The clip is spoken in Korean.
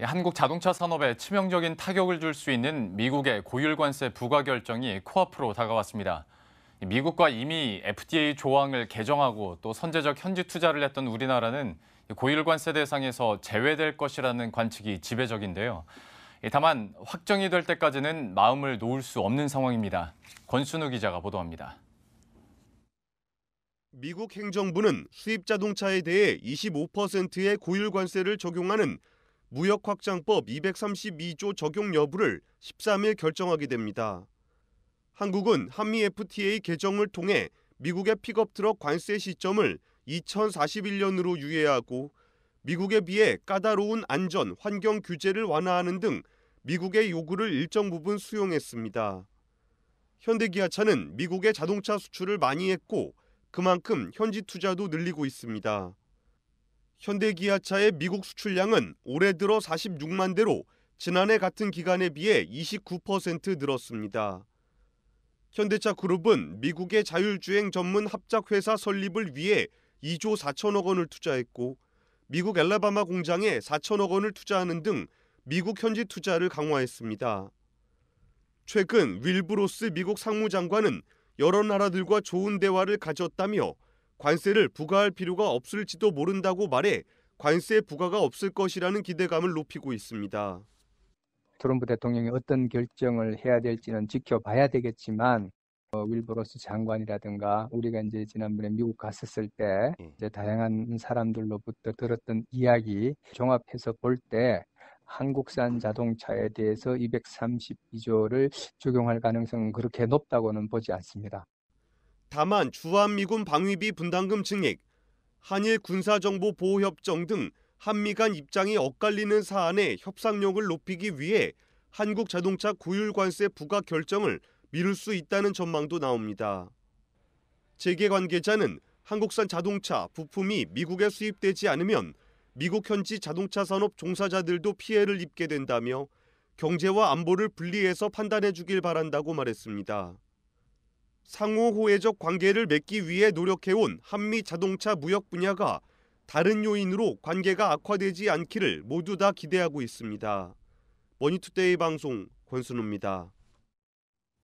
예, 한국 자동차 산업에 치명적인 타격을 줄 수 있는 미국의 고율관세 부과 결정이 코앞으로 다가왔습니다. 미국과 이미 FDA 조항을 개정하고 또 선제적 현지 투자를 했던 우리나라는 고율관세 대상에서 제외될 것이라는 관측이 지배적인데요. 예, 다만 확정이 될 때까지는 마음을 놓을 수 없는 상황입니다. 권순우 기자가 보도합니다. 미국 행정부는 수입 자동차에 대해 25%의 고율 관세를 적용하는 무역 확장법 232조 적용 여부를 13일 결정하게 됩니다. 한국은 한미 FTA 개정을 통해 미국의 픽업트럭 관세 시점을 2041년으로 유예하고 미국에 비해 까다로운 안전, 환경 규제를 완화하는 등 미국의 요구를 일정 부분 수용했습니다. 현대기아차는 미국의 자동차 수출을 많이 했고 그만큼 현지 투자도 늘리고 있습니다. 현대기아차의 미국 수출량은 올해 들어 46만 대로 지난해 같은 기간에 비해 29% 늘었습니다. 현대차 그룹은 미국의 자율주행 전문 합작회사 설립을 위해 2조 4천억 원을 투자했고 미국 엘라바마 공장에 4천억 원을 투자하는 등 미국 현지 투자를 강화했습니다. 최근 윌브로스 미국 상무장관은 여러 나라들과 좋은 대화를 가졌다며 관세를 부과할 필요가 없을지도 모른다고 말해 관세 부과가 없을 것이라는 기대감을 높이고 있습니다. 트럼프 대통령이 어떤 결정을 해야 될지는 지켜봐야 되겠지만 어, 윌버로스 장관이라든가 우리가 이제 지난번에 미국 갔었을 때 예. 이제 다양한 사람들로부터 들었던 이야기 종합해서 볼 때 한국산 자동차에 대해서 232조를 적용할 가능성은 그렇게 높다고는 보지 않습니다. 다만 주한미군 방위비 분담금 증액, 한일 군사정보보호협정 등 한미 간 입장이 엇갈리는 사안에 협상력을 높이기 위해 한국 자동차 고율 관세 부과 결정을 미룰 수 있다는 전망도 나옵니다. 재계 관계자는 한국산 자동차 부품이 미국에 수입되지 않으면 미국 현지 자동차 산업 종사자들도 피해를 입게 된다며 경제와 안보를 분리해서 판단해 주길 바란다고 말했습니다. 상호호혜적 관계를 맺기 위해 노력해온 한미 자동차 무역 분야가 다른 요인으로 관계가 악화되지 않기를 모두 다 기대하고 있습니다. 머니투데이 방송 권순우입니다.